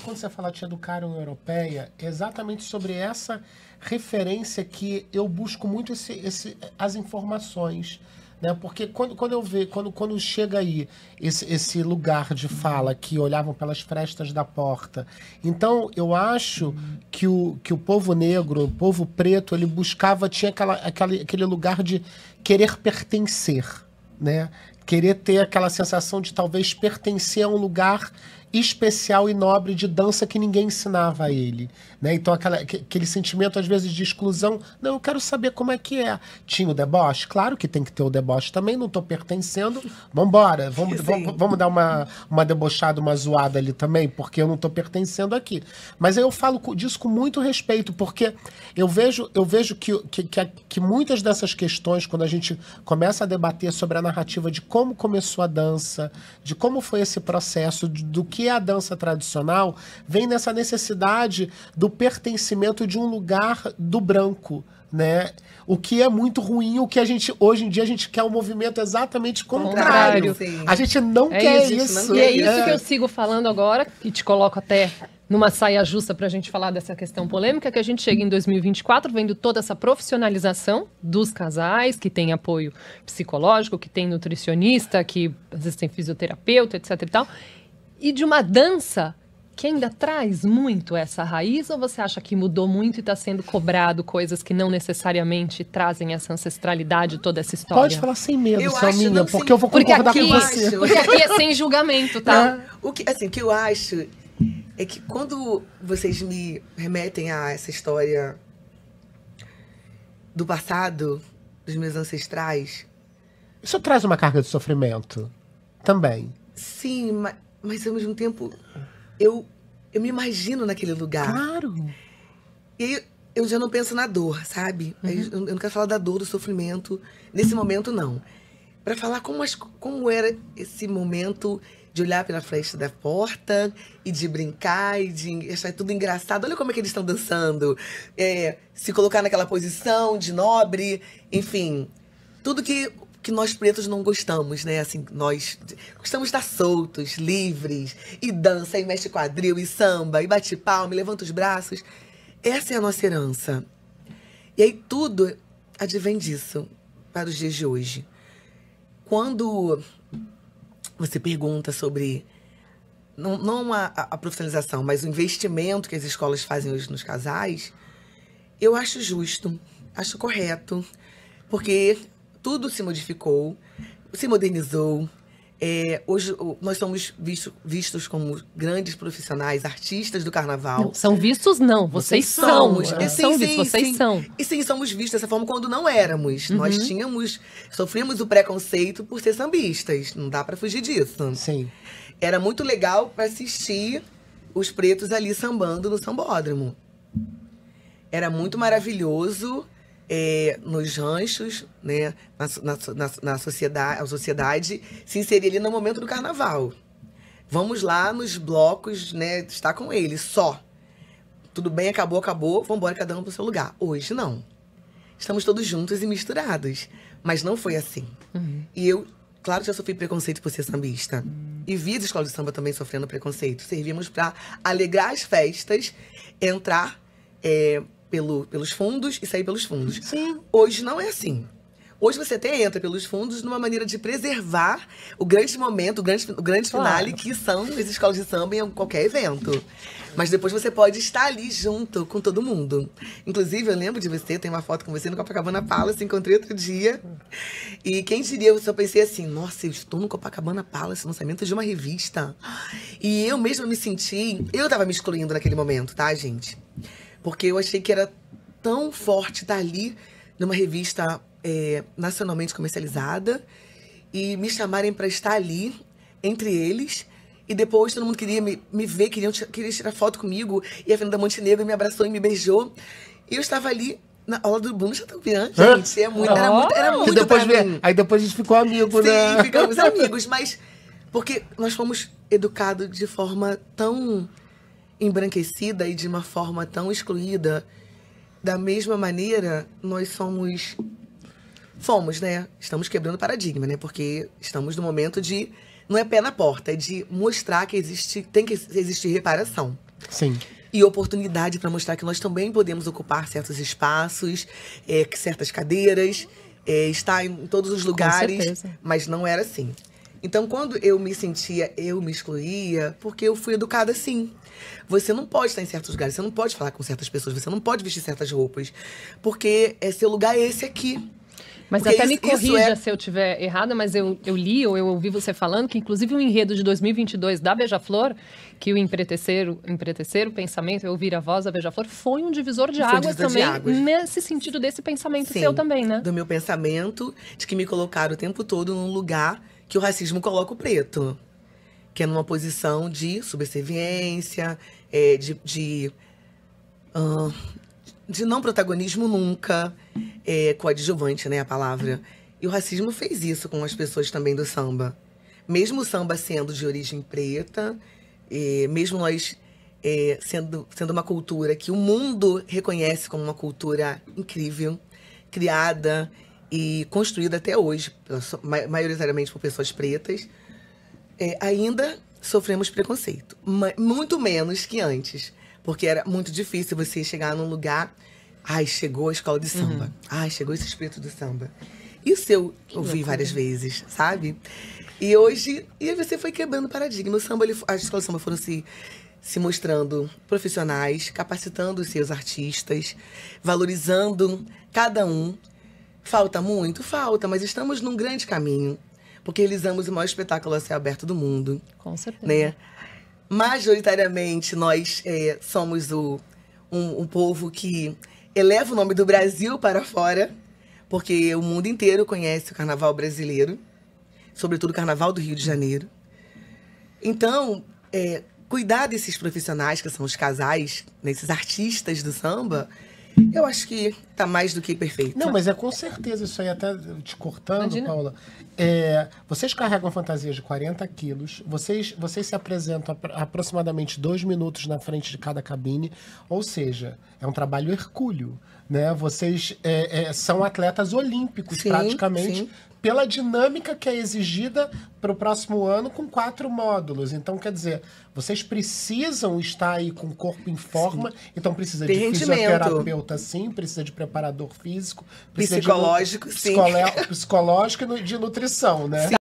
quando você fala de educar uma europeia, é exatamente sobre essa referência que eu busco muito esse, esse, as informações. Né? Porque quando, quando eu vejo, quando, quando chega aí esse, esse lugar de fala que olhavam pelas frestas da porta. Então, eu acho que o, que o povo negro, o povo preto, ele buscava, tinha aquela, aquela, aquele lugar de querer pertencer. Né? Querer ter aquela sensação de talvez pertencer a um lugar especial e nobre de dança que ninguém ensinava a ele. Né? Então, aquela, aquele sentimento, às vezes, de exclusão. Não, eu quero saber como é que é. Tinha o deboche? Claro que tem que ter o deboche também, não estou pertencendo. Vambora, vamos, vamos, vamos, dar uma, uma debochada, uma zoada ali também, porque eu não estou pertencendo aqui. Mas eu falo disso com muito respeito, porque eu vejo, eu vejo que, que, que, que muitas dessas questões, quando a gente começa a debater sobre a narrativa de como começou a dança, de como foi esse processo, do que que a dança tradicional vem nessa necessidade do pertencimento de um lugar do branco, né? O que é muito ruim, o que a gente hoje em dia a gente quer um movimento exatamente contrário. contrário a gente não é quer isso. isso não E é isso que eu sigo falando agora e te coloco até numa saia justa para a gente falar dessa questão polêmica, que a gente chega em 2024 vendo toda essa profissionalização dos casais, que tem apoio psicológico, que tem nutricionista, que às vezes tem fisioterapeuta, etc e tal e de uma dança que ainda traz muito essa raiz ou você acha que mudou muito e está sendo cobrado coisas que não necessariamente trazem essa ancestralidade toda essa história? Pode falar sem medo, minha, porque sem... eu vou concordar porque aqui, com você. É, porque aqui é sem julgamento, tá? É. o que, assim, o que eu acho é que quando vocês me remetem a essa história do passado, dos meus ancestrais... Isso traz uma carga de sofrimento também. Sim, mas mas ao mesmo tempo eu, eu me imagino naquele lugar. Claro. E eu já não penso na dor, sabe? Uhum. Eu, eu, não quero falar da dor, do sofrimento. Nesse momento, não. Para falar como, as, como era esse momento de olhar pela frente da porta e de brincar e de achar tudo engraçado. Olha como é que eles estão dançando. É, se colocar naquela posição de nobre. Enfim, tudo que que nós pretos não gostamos, né? Assim, nós gostamos de estar soltos, livres, e dança, e mexe quadril, e samba, e bate palma, e levanta os braços. Essa é a nossa herança. E aí tudo advém disso para os dias de hoje. Quando você pergunta sobre não, não a, a, profissionalização, mas o investimento que as escolas fazem hoje nos casais, eu acho justo, acho correto, porque tudo se modificou, se modernizou. É, hoje nós somos visto, vistos como grandes profissionais, artistas do carnaval. Não, são vistos não, vocês, vocês são. É, somos. sim, são vistos, sim, vocês sim. são. E sim, somos vistos dessa forma quando não éramos. Uhum. Nós tínhamos, sofremos o preconceito por ser sambistas, não dá para fugir disso. Sim. Era muito legal para assistir os pretos ali sambando no sambódromo. Era muito maravilhoso é, nos ranchos, né, na, na, na, sociedade, a sociedade se inserir ali no momento do carnaval. Vamos lá nos blocos, né, estar com ele, só. Tudo bem, acabou, acabou, vamos embora cada um para o seu lugar. Hoje não. Estamos todos juntos e misturados. Mas não foi assim. Uhum. E eu, claro, já sofri preconceito por ser sambista. Uhum. E vi as escolas de samba também sofrendo preconceito. Servíamos para alegrar as festas, entrar é, pelo, pelos fundos e sair pelos fundos. Sim. Hoje não é assim. Hoje você até entra pelos fundos numa maneira de preservar o grande momento, o grande, o grande claro. finale que são as escolas de samba em qualquer evento. Mas depois você pode estar ali junto com todo mundo. Inclusive, eu lembro de você, tem uma foto com você no Copacabana Palace, encontrei outro dia. E quem diria, eu só pensei assim, nossa, eu estou no Copacabana Palace, lançamento de uma revista. E eu mesma me senti, eu estava me excluindo naquele momento, tá, gente? Porque eu achei que era tão forte estar tá ali numa revista é, nacionalmente comercializada e me chamarem para estar ali entre eles. E depois todo mundo queria me, me ver, queria tirar foto comigo. E a Fernanda Montenegro me abraçou e me beijou. E eu estava ali na aula do Bruno Chateaubriand, gente. É muito, era muito, era muito depois vem, Aí depois a gente ficou amigo, Sim, né? ficamos amigos. Mas porque nós fomos educados de forma tão embranquecida e de uma forma tão excluída, da mesma maneira, nós somos. Fomos, né? Estamos quebrando paradigma, né? Porque estamos no momento de. Não é pé na porta, é de mostrar que existe, tem que existir reparação. Sim. E oportunidade para mostrar que nós também podemos ocupar certos espaços, é, certas cadeiras, é, estar em todos os lugares. mas não era assim. Então, quando eu me sentia, eu me excluía, porque eu fui educada assim. Você não pode estar em certos lugares, você não pode falar com certas pessoas, você não pode vestir certas roupas, porque é seu lugar é esse aqui. Mas Porque até isso, me corrija é... se eu tiver errada, mas eu, eu li ou eu ouvi você falando que, inclusive, o um enredo de 2022 da Beija-Flor, que o empretecer, o empretecer, o pensamento, eu ouvir a voz da Beija-Flor, foi um divisor de foi águas divisor também, de águas. nesse sentido desse pensamento Sim, seu também, né? Do meu pensamento, de que me colocaram o tempo todo num lugar que o racismo coloca o preto, que é numa posição de subserviência, é, de, de, uh, de, não protagonismo nunca, é, coadjuvante, né, a palavra. E o racismo fez isso com as pessoas também do samba. Mesmo o samba sendo de origem preta, é, mesmo nós é, sendo, sendo uma cultura que o mundo reconhece como uma cultura incrível, criada e construída até hoje, maioritariamente por pessoas pretas, é, ainda sofremos preconceito. Muito menos que antes, porque era muito difícil você chegar num lugar. Ai, chegou a escola de uhum. samba. Uhum. Ai, chegou esse espírito do samba. Isso eu que ouvi loucura. várias vezes, sabe? E hoje, e você foi quebrando paradigma. O samba, ele, as escolas de samba foram se, se mostrando profissionais, capacitando os seus artistas, valorizando cada um Falta muito? Falta, mas estamos num grande caminho. Porque realizamos o maior espetáculo a céu aberto do mundo. Com certeza. Né? Majoritariamente, nós é, somos o, um, um povo que eleva o nome do Brasil para fora, porque o mundo inteiro conhece o carnaval brasileiro, sobretudo o carnaval do Rio de Janeiro. Então, é, cuidar desses profissionais, que são os casais, né, esses artistas do samba, eu acho que tá mais do que perfeito. Não, mas é com certeza isso aí, até te cortando, Imagina. Paula. É, vocês carregam fantasias de 40 quilos, vocês, vocês se apresentam aproximadamente dois minutos na frente de cada cabine, ou seja, é um trabalho hercúleo. Né? Vocês é, é, são atletas olímpicos, sim, praticamente, sim pela dinâmica que é exigida para o próximo ano com quatro módulos. Então, quer dizer, vocês precisam estar aí com o corpo em forma, sim. então precisa de, fisioterapeuta, sim, precisa de preparador físico, precisa psicológico, de, sim. Psicológico e de nutrição, né? Sim.